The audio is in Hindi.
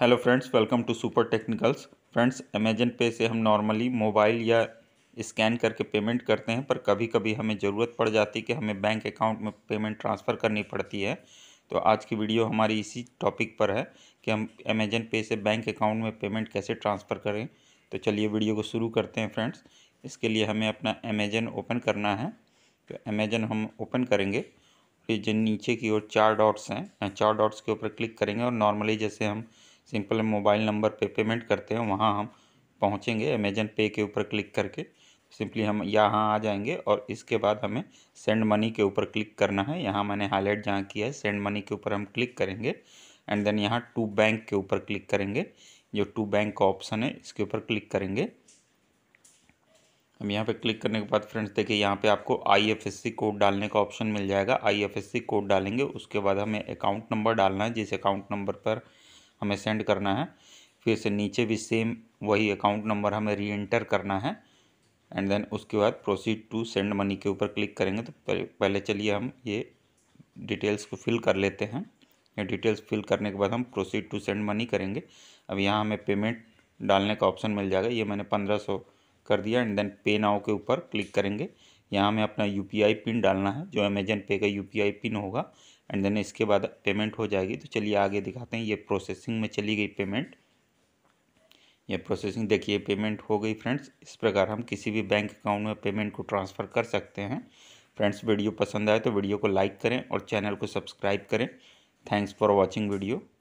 hello friends welcome to super technicals friends Amazon Pay से हम नॉर्मली मोबाइल या स्कैन करके पेमेंट करते हैं पर कभी कभी हमें ज़रूरत पड़ जाती है कि हमें बैंक अकाउंट में पेमेंट ट्रांसफ़र करनी पड़ती है तो आज की वीडियो हमारी इसी टॉपिक पर है कि हम अमेजन पे से बैंक अकाउंट में पेमेंट कैसे ट्रांसफ़र करें तो चलिए वीडियो को शुरू करते हैं फ्रेंड्स इसके लिए हमें अपना अमेजन ओपन करना है तो अमेजन हम ओपन करेंगे फिर जो नीचे की ओर चार डॉट्स हैं चार डॉट्स के ऊपर क्लिक करेंगे और नॉर्मली जैसे हम सिंपल हम मोबाइल नंबर पे पेमेंट करते हैं वहाँ हम पहुँचेंगे अमेजन पे के ऊपर क्लिक करके सिंपली हम यहाँ आ जाएंगे और इसके बाद हमें सेंड मनी के ऊपर क्लिक करना है यहाँ मैंने हाईलाइट जहाँ किया है सेंड मनी के ऊपर हम क्लिक करेंगे एंड देन यहाँ टू बैंक के ऊपर क्लिक करेंगे जो टू बैंक का ऑप्शन है इसके ऊपर क्लिक करेंगे हम यहाँ पे क्लिक करने के बाद फ्रेंड्स देखिए यहाँ पे आपको आईएफएससी कोड डालने का ऑप्शन मिल जाएगा आईएफएससी कोड डालेंगे उसके बाद हमें अकाउंट नंबर डालना है जिस अकाउंट नंबर पर हमें सेंड करना है फिर से नीचे भी सेम वही अकाउंट नंबर हमें री एंटर करना है एंड देन उसके बाद प्रोसीड टू सेंड मनी के ऊपर क्लिक करेंगे तो पहले चलिए हम ये डिटेल्स को फिल कर लेते हैं ये डिटेल्स फिल करने के बाद हम प्रोसीड टू सेंड मनी करेंगे अब यहाँ हमें पेमेंट डालने का ऑप्शन मिल जाएगा ये मैंने पंद्रह सौ कर दिया एंड देन पे नाव के ऊपर क्लिक करेंगे यहाँ हमें अपना यू पिन डालना है जो अमेजन पे का यू पिन होगा एंड देन इसके बाद पेमेंट हो जाएगी तो चलिए आगे दिखाते हैं ये प्रोसेसिंग में चली गई पेमेंट ये प्रोसेसिंग देखिए पेमेंट हो गई फ्रेंड्स इस प्रकार हम किसी भी बैंक अकाउंट में पेमेंट को ट्रांसफ़र कर सकते हैं फ्रेंड्स वीडियो पसंद आए तो वीडियो को लाइक करें और चैनल को सब्सक्राइब करें थैंक्स फॉर वॉचिंग वीडियो